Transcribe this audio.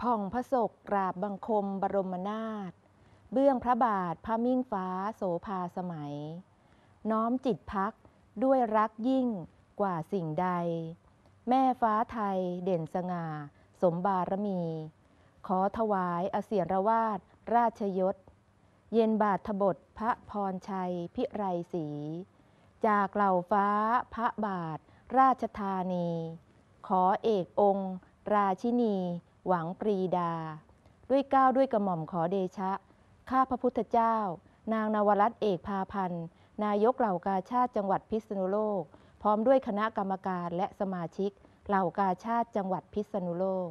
ผ่องพระศกกราบบังคมบรมนาถเบื้องพระบาทพระมิ่งฟ้า โสภาสมัย น้อมจิตพักด้วยรักยิ่งกว่าสิ่งใด แม่ฟ้าไทย เด่นสง่า สมบารมี ขอถวาย อเสียรวาดราชยศ เย็นบาทบท พระพรชัยพิไรศีจากเหล่าฟ้าพระบาท ราชธานี ขอเอกองค์ ราชินีหวังปรีดา ด้วยก้าวด้วยกระหม่อมขอเดชะ ข้าพระพุทธเจ้า นางนวรัตเอกพาพันธ์นายกเหล่ากาชาติจังหวัดพิษณุโลก พร้อมด้วยคณะกรรมการและสมาชิก เหล่ากาชาติจังหวัดพิษณุโลก